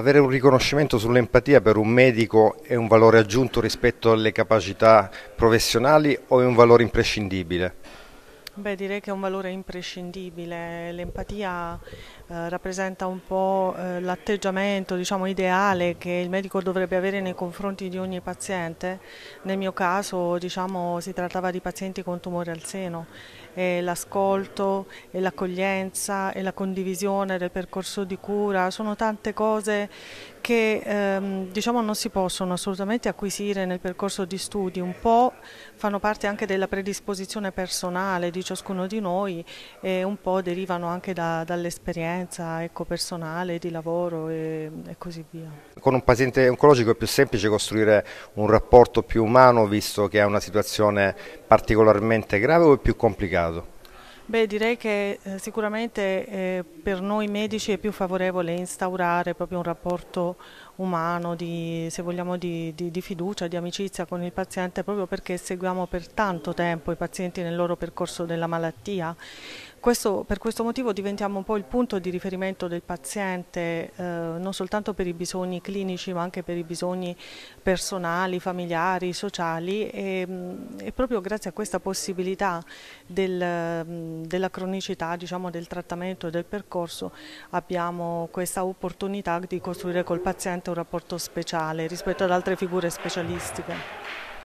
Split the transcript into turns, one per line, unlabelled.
avere un riconoscimento sull'empatia per un medico è un valore aggiunto rispetto alle capacità professionali o è un valore imprescindibile?
Beh, direi che è un valore imprescindibile. L'empatia eh, rappresenta un po' eh, l'atteggiamento diciamo, ideale che il medico dovrebbe avere nei confronti di ogni paziente. Nel mio caso diciamo, si trattava di pazienti con tumore al seno e l'ascolto e l'accoglienza e la condivisione del percorso di cura, sono tante cose che ehm, diciamo non si possono assolutamente acquisire nel percorso di studi, un po' fanno parte anche della predisposizione personale di ciascuno di noi e un po' derivano anche da, dall'esperienza ecco, personale, di lavoro e, e, così via.
Con un paziente oncologico è più semplice costruire un rapporto più umano visto che è una situazione particolarmente grave o è più complicata? caso?
Beh, direi che eh, sicuramente eh, per noi medici è più favorevole instaurare proprio un rapporto umano, di, se vogliamo, di, di, di, fiducia, di amicizia con il paziente, proprio perché seguiamo per tanto tempo i pazienti nel loro percorso della malattia questo, per questo motivo diventiamo un po' il punto di riferimento del paziente, eh, non soltanto per i bisogni clinici, ma anche per i bisogni personali, familiari, sociali e, mm, e proprio grazie a questa possibilità del, mm, della cronicità, diciamo, del trattamento e del percorso abbiamo questa opportunità di costruire col paziente un rapporto speciale rispetto ad altre figure specialistiche.